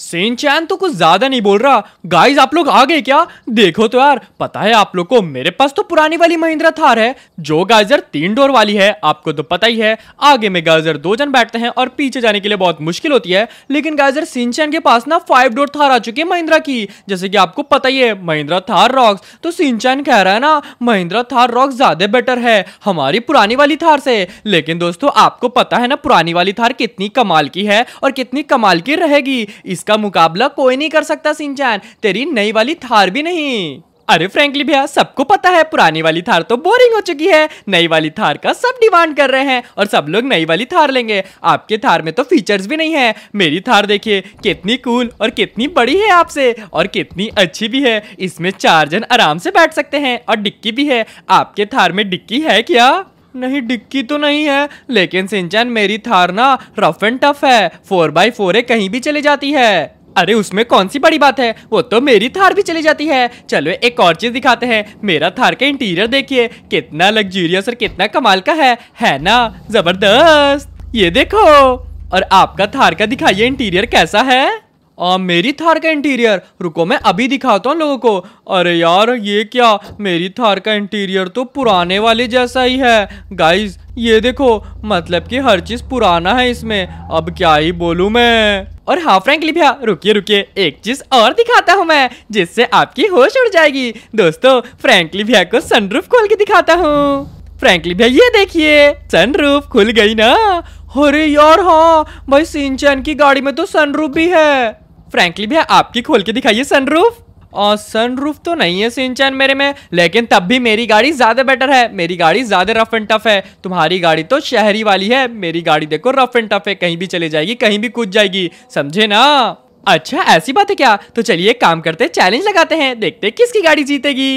Shinchan तो कुछ ज्यादा नहीं बोल रहा गाइस आप लोग आ गए क्या देखो तो यार पता है आप लोग को मेरे पास तो पुरानी वाली महिंद्रा थार है जो गाजर तीन डोर वाली है आपको तो पता ही है आगे में गाजर दो जन बैठते हैं और पीछे जाने के लिए बहुत मुश्किल होती है लेकिन गाजर सिंचैन के पास ना फाइव डोर थार आ चुकी है महिंद्रा की जैसे की आपको पता ही है महिंद्रा थार रॉक्स तो सिंचैन कह रहा है ना महिंद्रा थार रॉक्स ज्यादा बेटर है हमारी पुरानी वाली थार से लेकिन दोस्तों आपको पता है ना पुरानी वाली थार कितनी कमाल की है और कितनी कमाल की रहेगी इसका इसका मुकाबला कोई नहीं कर सकता सिंचान तेरी नई वाली थार भी नहीं अरे फ्रेंकली भैया सबको पता है पुरानी वाली थार तो बोरिंग हो चुकी है नई वाली थार का सब डिमांड कर रहे हैं और सब लोग नई वाली थार लेंगे आपके थार में तो फीचर्स भी नहीं है मेरी थार देखिए कितनी कूल और कितनी बड़ी है आपसे और कितनी अच्छी भी है इसमें चार जन आराम से बैठ सकते हैं और डिक्की भी है आपके थार में डिक्की है क्या नहीं डिक्की तो नहीं है लेकिन सिंचन मेरी थार ना रफ एंड टफ है फोर बाई फोर है कहीं भी चली जाती है अरे उसमें कौन सी बड़ी बात है वो तो मेरी थार भी चली जाती है चलो एक और चीज दिखाते हैं मेरा थार का इंटीरियर देखिए कितना लग्जूरियस और कितना कमाल का है है ना जबरदस्त ये देखो और आपका थार का दिखाइए इंटीरियर कैसा है आ, मेरी थार का इंटीरियर रुको मैं अभी दिखाता हूँ लोगों को अरे यार ये क्या मेरी थार का इंटीरियर तो पुराने वाले जैसा ही है गाइस ये देखो मतलब कि हर चीज़ पुराना है इसमें अब क्या ही बोलू मैं और हाँ फ्रेंकली भैया रुकिए रुकिए एक चीज और दिखाता हूँ मैं जिससे आपकी होश उड़ जाएगी दोस्तों फ्रेंकली भैया को सनरूफ खोल के दिखाता हूँ फ्रेंकली भैया ये देखिए सनरूफ खुल गई ना अरे यार हाँ भाई सिंचन की गाड़ी में तो सनरूफ भी है फ्रेंकली भैया आपकी खोल के दिखाइए सनरूफ और सनरूफ तो नहीं है सिंचन मेरे में लेकिन तब भी मेरी गाड़ी ज़्यादा बेटर है मेरी गाड़ी ज़्यादा रफ एंड टफ है तुम्हारी गाड़ी तो शहरी वाली है मेरी गाड़ी देखो रफ एंड टफ है कहीं भी चले जाएगी कहीं भी कूद जाएगी समझे ना अच्छा ऐसी बात है क्या तो चलिए काम करते चैलेंज लगाते हैं देखते किसकी गाड़ी जीतेगी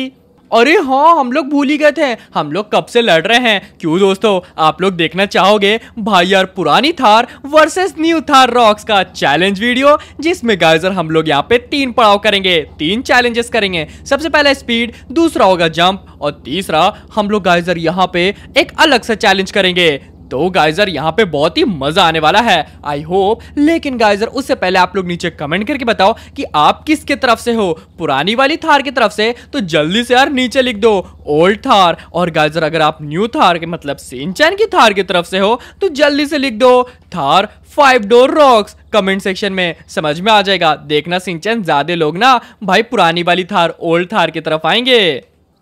अरे हाँ हम लोग भूल ही गए थे हम लोग कब से लड़ रहे हैं क्यों दोस्तों आप लोग देखना चाहोगे भाई यार पुरानी Thar versus new Thar Roxx का चैलेंज वीडियो जिसमें गाइजर हम लोग यहाँ पे तीन पड़ाव करेंगे तीन चैलेंजेस करेंगे सबसे पहला स्पीड दूसरा होगा जंप और तीसरा हम लोग गाइजर यहाँ पे एक अलग सा चैलेंज करेंगे तो गाइजर यहाँ पे बहुत ही मजा आने वाला है आई होप लेकिन गाइजर उससे पहले आप लोग नीचे कमेंट करके बताओ कि आप किसके तरफ से हो पुरानी वाली थार की तरफ से तो जल्दी से यार नीचे लिख दो ओल्ड थार और गाइजर अगर आप न्यू थार के मतलब सिंचन की थार की तरफ से हो तो जल्दी से लिख दो Thar five door Roxx comment section में समझ में आ जाएगा देखना सिंचन ज्यादा लोग ना भाई पुरानी वाली थार ओल्ड थार की तरफ आएंगे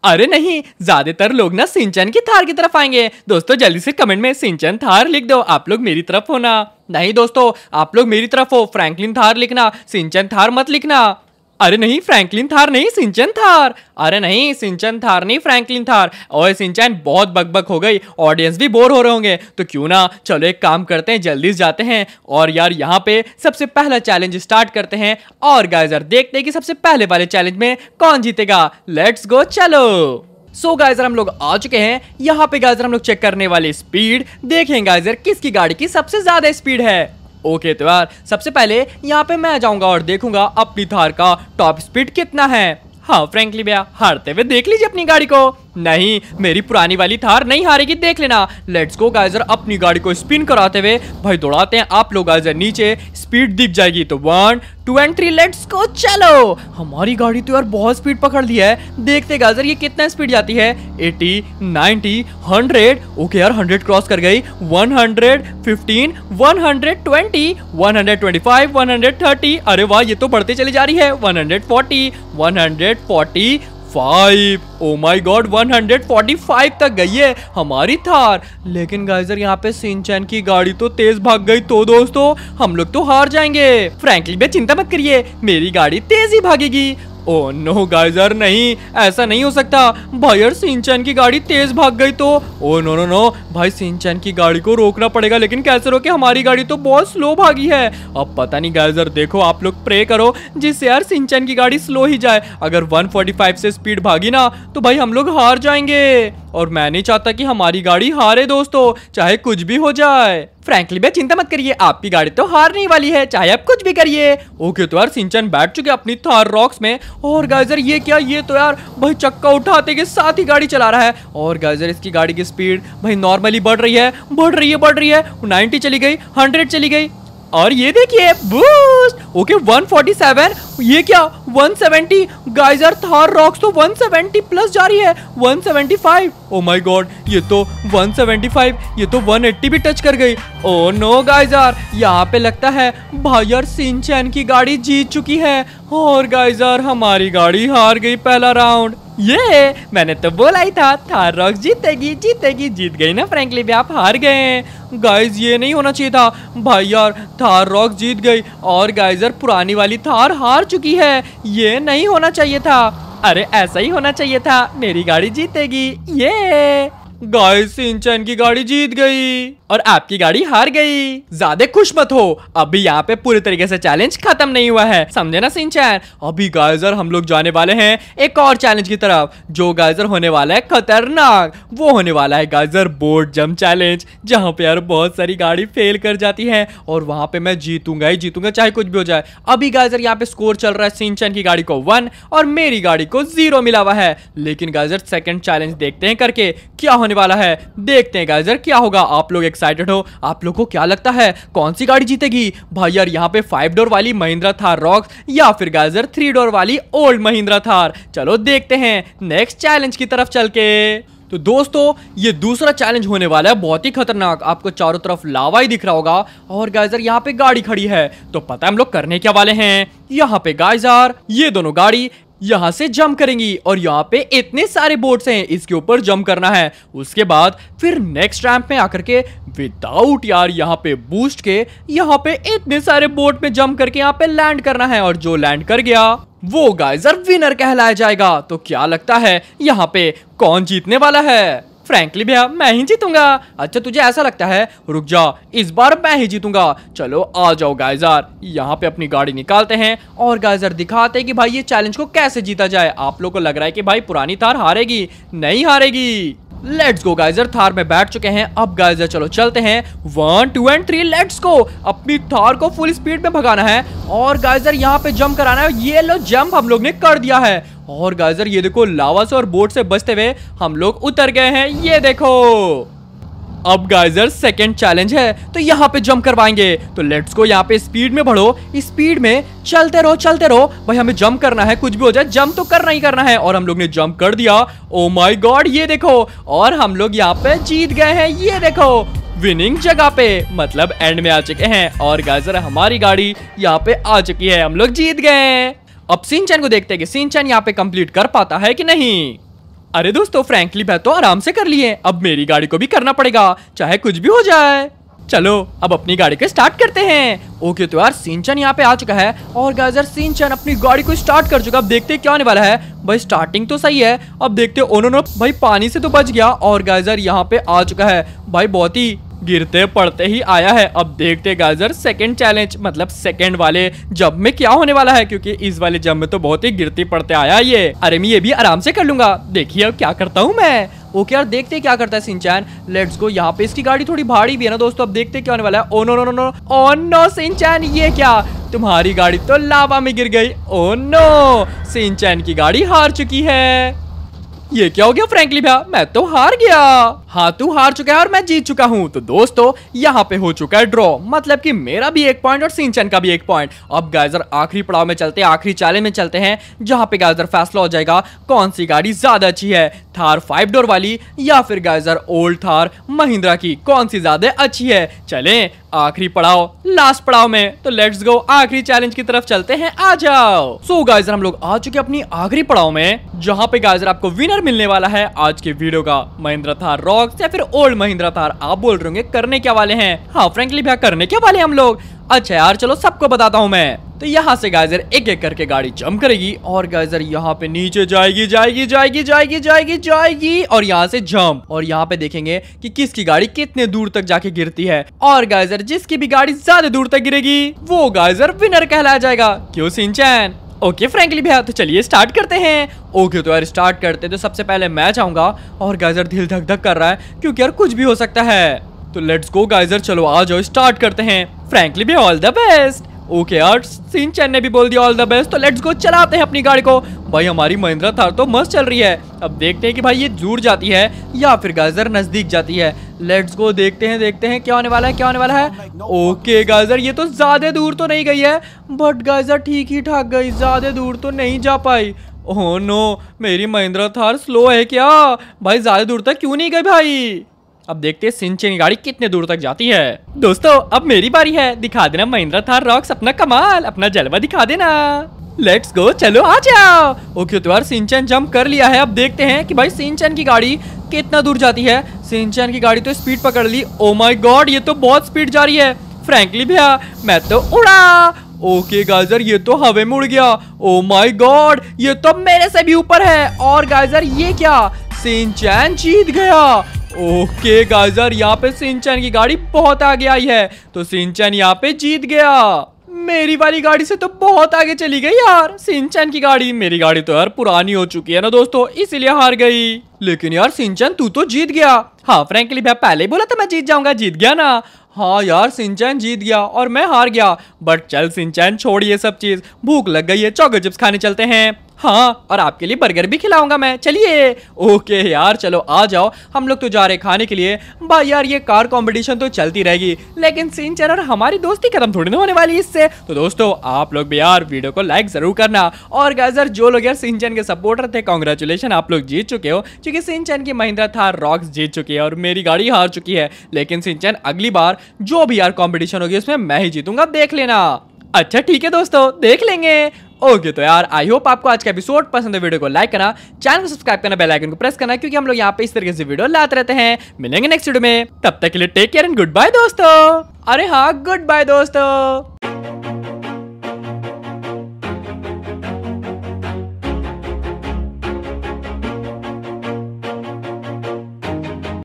अरे नहीं ज्यादातर लोग ना सिंचन की थार की तरफ आएंगे दोस्तों जल्दी से कमेंट में सिंचन थार लिख दो आप लोग मेरी तरफ हो ना नहीं दोस्तों आप लोग मेरी तरफ हो फ्रैंकलिन थार लिखना सिंचन थार मत लिखना अरे नहीं फ्रैंकलिन थार नहीं सिंचन थार अरे नहीं सिंचन थार नहीं फ्रैंकलिन थार और सिंचन बहुत बकबक हो गई ऑडियंस भी बोर हो रहे होंगे तो क्यों ना चलो एक काम करते हैं जल्दी से जाते हैं और यार यहाँ पे सबसे पहला चैलेंज स्टार्ट करते हैं और गाइजर देखते हैं कि सबसे पहले वाले चैलेंज में कौन जीतेगा लेट्स गो चलो सो so गाइजर हम लोग आ चुके हैं यहाँ पे गाइजर हम लोग चेक करने वाले स्पीड देखें गाइजर किसकी गाड़ी की सबसे ज्यादा स्पीड है ओके त्यौहार सबसे पहले यहाँ पे मैं जाऊँगा और देखूंगा अपनी थार का टॉप स्पीड कितना है हाँ फ्रेंकली भैया हारते हुए देख लीजिए अपनी गाड़ी को नहीं मेरी पुरानी वाली थार नहीं हारेगी देख लेना लेट्स गो गाइजर अपनी गाड़ी को स्पिन कराते हुए भाई दौड़ाते हैं आप लोग गाइजर नीचे स्पीड दिख जाएगी तो one two and three let's go चलो हमारी गाड़ी तो यार बहुत स्पीड पकड़ ली है देखते गाइजर ये कितना स्पीड जाती है एटी नाइनटी हंड्रेड ओके यार हंड्रेड क्रॉस कर गई one one one hundred hundred hundred fifteen twenty twenty five one hundred thirty अरे वाह ये तो बढ़ते चली जा रही है one one hundred forty hundred forty five oh my God 145 तक गई है हमारी थार लेकिन गाइजर यहाँ पे सिंचन की गाड़ी तो तेज भाग गई तो दोस्तों हम लोग तो हार जाएंगे फ्रेंकली बे चिंता मत करिए मेरी गाड़ी तेज ही भागेगी ओ नो गाइजर नहीं ऐसा नहीं हो सकता भाई यार सिंचन की गाड़ी तेज भाग गई तो ओ नो नो नो भाई सिंचन की गाड़ी को रोकना पड़ेगा लेकिन कैसे रोके हमारी गाड़ी तो बहुत स्लो भागी है अब पता नहीं गाइजर देखो आप लोग प्रे करो जिससे यार सिंचन की गाड़ी स्लो ही जाए अगर 145 से स्पीड भागी ना तो भाई हम लोग हार जाएंगे और मैं नहीं चाहता कि हमारी गाड़ी हारे दोस्तों चाहे कुछ भी हो जाए फ्रेंकली भाई चिंता मत करिए आपकी गाड़ी तो हारने वाली है चाहे आप कुछ भी करिए ओके तो यार सिंचन बैठ चुके अपनी थार रॉक्स में और गाइजर ये क्या ये तो यार भाई चक्का उठाते के साथ ही गाड़ी चला रहा है और गाइजर इसकी गाड़ी की स्पीड भाई नॉर्मली बढ़ रही है बढ़ रही है बढ़ रही है नाइनटी चली गई हंड्रेड चली गई और ये देखिए बूस्ट ओके 147 ये क्या 170 गाइस यार थार रॉक्स तो 170 प्लस जा रही है 175 ओ माय गॉड ये तो 175 ये तो 180 भी टच कर गई ओ नो गाइस यार यहाँ पे लगता है भाई यार सिंचैन की गाड़ी जीत चुकी है और गाइस यार हमारी गाड़ी हार गई पहला राउंड ये मैंने तो बोला ही था थार रॉक जीतेगी जीतेगी जीत गई ना फ्रेंकली भी आप हार गए हैं गाइज ये नहीं होना चाहिए था भाई यार थार रॉक जीत गई और गाइजर पुरानी वाली थार हार चुकी है ये नहीं होना चाहिए था अरे ऐसा ही होना चाहिए था मेरी गाड़ी जीतेगी ये गाइज सिंचन की गाड़ी जीत गई और आपकी गाड़ी हार गई ज्यादा खुश मत हो अभी यहाँ पे पूरी तरीके से चैलेंज खत्म नहीं हुआ है समझे ना सिंचैन अभी गाइजर हम लोग जाने वाले हैं एक और चैलेंज की तरफ जो गाइजर होने वाला है खतरनाक वो होने वाला है गाइजर बोर्ड जम चैलेंज जहाँ पे यार बहुत सारी गाड़ी फेल कर जाती है और वहां पे मैं जीतूंगा ही जीतूंगा चाहे कुछ भी हो जाए अभी गाइजर यहाँ पे स्कोर चल रहा है सिंचन की गाड़ी को वन और मेरी गाड़ी को जीरो मिला हुआ है लेकिन गाइजर सेकेंड चैलेंज देखते हैं करके क्या होने वाला है देखते हैं गाइजर क्या होगा आप लोग एक एक्साइटेड हो आप लोगों को क्या लगता है कौन सी गाड़ी जीतेगी भाई यार यहाँ पे फाइव डोर वाली महिंद्रा थार रॉक या फिर गाइजर थ्री डोर वाली ओल्ड महिंद्रा थार चलो देखते हैं नेक्स्ट चैलेंज की तरफ चल के तो दोस्तों ये दूसरा चैलेंज होने वाला है बहुत ही खतरनाक आपको चारों तरफ लावा ही दिख रहा होगा और गाइजर यहाँ पे गाड़ी खड़ी है तो पता है हम लोग करने क्या वाले हैं यहाँ पे गाइजर ये दोनों गाड़ी यहाँ से जंप करेंगी और यहाँ पे इतने सारे बोट्स हैं इसके ऊपर जंप करना है उसके बाद फिर नेक्स्ट रैम्प में आकर के विदाउट यार यहाँ पे बूस्ट के यहाँ पे इतने सारे बोट में जंप करके यहाँ पे लैंड करना है और जो लैंड कर गया वो गाइजर विनर कहलाया जाएगा तो क्या लगता है यहाँ पे कौन जीतने वाला है फ्रेंकली भैया मैं ही जीतूंगा अच्छा तुझे ऐसा लगता है रुक जा इस बार मैं ही जीतूंगा चलो आ जाओ गाइजार यहाँ पे अपनी गाड़ी निकालते हैं और गाइजार दिखाते हैं कि भाई ये चैलेंज को कैसे जीता जाए आप लोग को लग रहा है कि भाई पुरानी थार हारेगी नहीं हारेगी लेट्स गो गाइजर थार में बैठ चुके हैं अब गाइजर चलो चलते हैं one two and three let's go अपनी थार को फुल स्पीड में भगाना है और गाइजर यहाँ पे जंप कराना है ये लो जंप हम लोग ने कर दिया है और गाजर ये देखो लावा से और बोट से बचते हुए हम लोग उतर गए हैं ये देखो अब गाइजर सेकंड चैलेंज है तो यहाँ पे जंप करवाएंगे तो लेट्स को यहाँ पे स्पीड में बढ़ो स्पीड में चलते रहो चलते रहो भाई हमें जंप करना है कुछ भी हो जाए जंप तो करना ही करना है और हम लोग ने जंप कर दिया ओ माई गॉड ये देखो और हम लोग यहाँ पे जीत गए हैं ये देखो विनिंग जगह पे मतलब एंड में आ चुके हैं और गाइजर हमारी गाड़ी यहाँ पे आ चुकी है हम लोग जीत गए अब सिंचन को देखते हैं कि सिंचन यहाँ पे कंप्लीट कर पाता है कि नहीं अरे दोस्तों फ्रेंकली मैं तो आराम से कर लिए अब मेरी गाड़ी को भी करना पड़ेगा चाहे कुछ भी हो जाए चलो अब अपनी गाड़ी को स्टार्ट करते हैं ओके तो यार सिंचन यहाँ पे आ चुका है और गाजर सिंचन अपनी गाड़ी को स्टार्ट कर चुका अब देखते क्या होने वाला है भाई स्टार्टिंग तो सही है अब देखते ओनो नो भाई पानी से तो बच गया और गाजर यहाँ पे आ चुका है भाई बहुत ही गिरते पड़ते ही आया है अब देखते गाजर सेकंड चैलेंज मतलब सेकंड वाले जब में क्या होने वाला है क्योंकि इस वाले जब में तो बहुत ही गिरती पड़ते आया ये अरे मैं ये भी आराम से कर लूंगा देखिए अब क्या करता हूँ मैं ओके यार देखते क्या करता है सिंचैन लेट्स गो यहाँ पे इसकी गाड़ी थोड़ी भारी भी है ना दोस्तों अब देखते क्या होने वाला है oh no no no no no Shinchan ये क्या तुम्हारी गाड़ी तो लावा में गिर गई ओ नो सिंचैन की गाड़ी हार चुकी है ये क्या हो गया फ्रेंकली भैया मैं तो हार गया हाँ तू हार चुका है और मैं जीत चुका हूँ तो दोस्तों यहाँ पे हो चुका है ड्रॉ मतलब कि मेरा भी एक पॉइंट और सिंचन का भी एक पॉइंट अब गाइजर आखिरी पड़ाव में चलते हैं आखिरी चैलेंज में चलते हैं जहाँ पे गाइजर फैसला हो जाएगा कौन सी गाड़ी ज्यादा अच्छी है थार फाइव डोर वाली या फिर गाइजर ओल्ड थार महिंद्रा की कौन सी ज्यादा अच्छी है चले आखिरी पड़ाव लास्ट पड़ाव में तो लेट्स गो आखिरी चैलेंज की तरफ चलते हैं आ जाओ सो so, गाइजर हम लोग आ चुके अपनी आखिरी पड़ाव में जहाँ पे गाइजर आपको विनर मिलने वाला है आज के वीडियो का महिंद्रा थार रॉ बॉक्स या फिर ओल्ड महिंद्रा थार आप बोल रहे होंगे करने क्या वाले हैं हाँ फ्रेंकली भैया करने क्या वाले हम लोग अच्छा यार चलो सबको बताता हूँ मैं तो यहाँ से गाइजर एक एक करके गाड़ी जम करेगी और गाइजर यहाँ पे नीचे जाएगी जाएगी जाएगी जाएगी जाएगी जाएगी और यहाँ से जम और यहाँ पे देखेंगे कि किसकी गाड़ी कितने दूर तक जाके गिरती है और गाइजर जिसकी भी गाड़ी ज्यादा दूर तक गिरेगी वो गाइजर विनर कहलाया जाएगा क्यों सिंचैन ओके फ्रेंकली भैया तो चलिए स्टार्ट करते हैं ओके तो यार स्टार्ट करते हैं तो सबसे पहले मैं चाहूँगा और गाइजर दिल धक धक कर रहा है क्योंकि यार कुछ भी हो सकता है तो लेट्स गो गाइजर चलो आ जाओ स्टार्ट करते हैं फ्रेंकली भी ऑल द बेस्ट ओके यार सिंचन ने भी बोल दिया ऑल द बेस्ट तो लेट्स गो चलाते हैं अपनी गाड़ी को भाई हमारी महिंद्रा थार तो मस्त चल रही है अब देखते हैं कि भाई ये जूर जाती है या फिर गाजर नजदीक जाती है लेट्स गो देखते हैं देखते हैं क्या होने वाला है क्या होने वाला है ओके गाजर ये तो ज्यादा दूर तो नहीं गई है बट गाजर ठीक ही ठाक गई ज्यादा दूर तो नहीं जा पाई ओह oh नो मेरी महिंद्रा थार स्लो है क्या भाई ज्यादा दूर तक क्यों नहीं गई भाई अब देखते हैं सिंचन गाड़ी कितने दूर तक जाती है दोस्तों अब मेरी बारी है दिखा देना महिंद्रा थार रॉक्स अपना कमाल अपना जलवा दिखा देना लेट्स गो चलो आ जाओ ओके तो यार सिंचन जंप कर लिया है अब देखते हैं कि भाई सिंचन की गाड़ी कितना दूर जाती है सिंचन की गाड़ी तो स्पीड पकड़ ली ओ माई गॉड ये तो बहुत स्पीड जा रही है फ्रेंकली भैया मैं तो उड़ा ओके गाजर ये तो हवे में उड़ गया ओ माई गॉड ये तो मेरे से भी ऊपर है और गाजर ये क्या सिंचन जीत गया ओके गाजर यहाँ पे सिंचन की गाड़ी बहुत आगे आई है तो सिंचन यहाँ पे जीत गया मेरी वाली गाड़ी से तो बहुत आगे चली गई यार सिंचन की गाड़ी मेरी गाड़ी तो यार पुरानी हो चुकी है ना दोस्तों इसीलिए हार गई लेकिन यार सिंचन तू तो जीत गया हाँ फ्रेंकली भैया पहले ही बोला था मैं जीत जाऊंगा जीत गया ना हाँ यार सिंचन जीत गया और मैं हार गया बट चल सिंचन छोड़िए सब चीज भूख लग गई है चौके चिप्स खाने चलते हैं हाँ और आपके लिए बर्गर भी खिलाऊंगा मैं चलिए ओके यार चलो आ जाओ हम लोग तो जा रहे खाने के लिए भाई यार ये कार कॉम्पिटिशन तो चलती रहेगी लेकिन सिंचर और हमारी दोस्ती खत्म थोड़ी ना होने वाली इससे तो दोस्तों आप लोग भी यार वीडियो को लाइक जरूर करना और गैजर जो लोग यार सिंचन के सपोर्टर थे कॉन्ग्रेचुलेशन आप लोग जीत चुके हो क्योंकि सिंचन की महिंद्रा थार रॉक्स जीत चुकी है और मेरी गाड़ी हार चुकी है लेकिन सिंचन अगली बार जो भी यार कॉम्पिटिशन होगी उसमें मैं ही जीतूंगा देख लेना अच्छा ठीक है दोस्तों देख लेंगे ओके तो यार आई होप आपको आज का एपिसोड पसंद है वीडियो को लाइक करना चैनल को सब्सक्राइब करना बेल आइकन को प्रेस करना क्योंकि हम लोग यहाँ पे इस तरीके से वीडियो लाते रहते हैं मिलेंगे नेक्स्ट वीडियो में तब तक के लिए take care and goodbye दोस्तों अरे हाँ गुड बाय दोस्तों